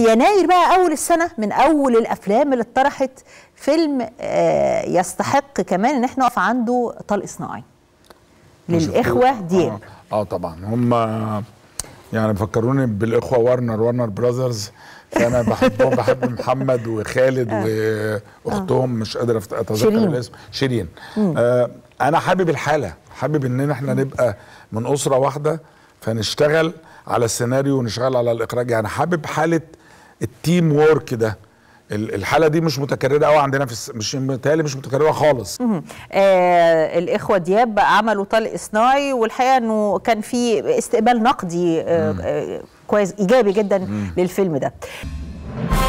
في يناير بقى أول السنة من أول الأفلام اللي اتطرحت فيلم آه، يستحق كمان إن احنا نقف عنده طلق صناعي للإخوة ديال آه, آه طبعا هم يعني بفكروني بالإخوة وارنر وارنر براذرز فانا بحبهم بحب محمد وخالد آه. واختهم آه. مش قادر اتذكر الاسم شيرين آه انا حابب الحاله حابب ان احنا نبقى من اسره واحده فنشتغل على السيناريو ونشغل على الاخراج يعني حابب حاله التيم وورك ده الحاله دي مش متكرره قوي عندنا في مش متهيألي مش متكرره خالص آه الاخوه دياب عملوا طلق صناعي والحقيقه انه كان في استقبال نقدي آه, آه، كويس ايجابي جدا مم. للفيلم ده